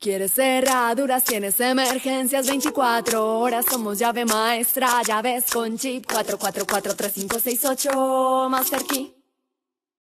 Quieres cerraduras, tienes emergencias 24 horas, somos llave maestra, llaves con chip 4443568 Master Key.